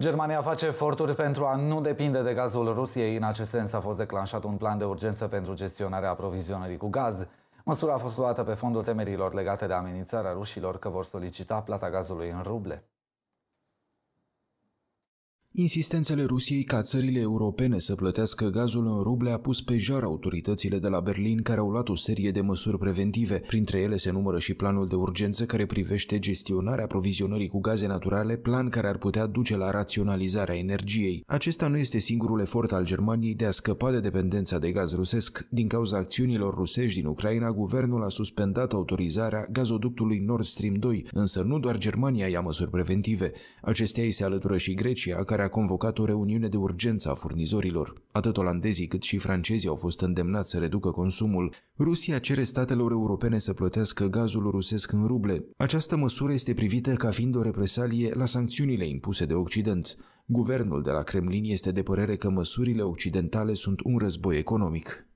Germania face eforturi pentru a nu depinde de gazul Rusiei. În acest sens a fost declanșat un plan de urgență pentru gestionarea aprovizionării cu gaz. Măsura a fost luată pe fondul temerilor legate de amenințarea rușilor că vor solicita plata gazului în ruble. Insistențele Rusiei ca țările europene să plătească gazul în ruble a pus pe jar autoritățile de la Berlin care au luat o serie de măsuri preventive. Printre ele se numără și planul de urgență care privește gestionarea provizionării cu gaze naturale, plan care ar putea duce la raționalizarea energiei. Acesta nu este singurul efort al Germaniei de a scăpa de dependența de gaz rusesc. Din cauza acțiunilor rusești din Ucraina, guvernul a suspendat autorizarea gazoductului Nord Stream 2, însă nu doar Germania ia măsuri preventive. Acestea îi se alătură și Grecia, care care a convocat o reuniune de urgență a furnizorilor. Atât olandezii cât și francezii au fost îndemnați să reducă consumul. Rusia cere statelor europene să plătească gazul rusesc în ruble. Această măsură este privită ca fiind o represalie la sancțiunile impuse de Occident. Guvernul de la Kremlin este de părere că măsurile occidentale sunt un război economic.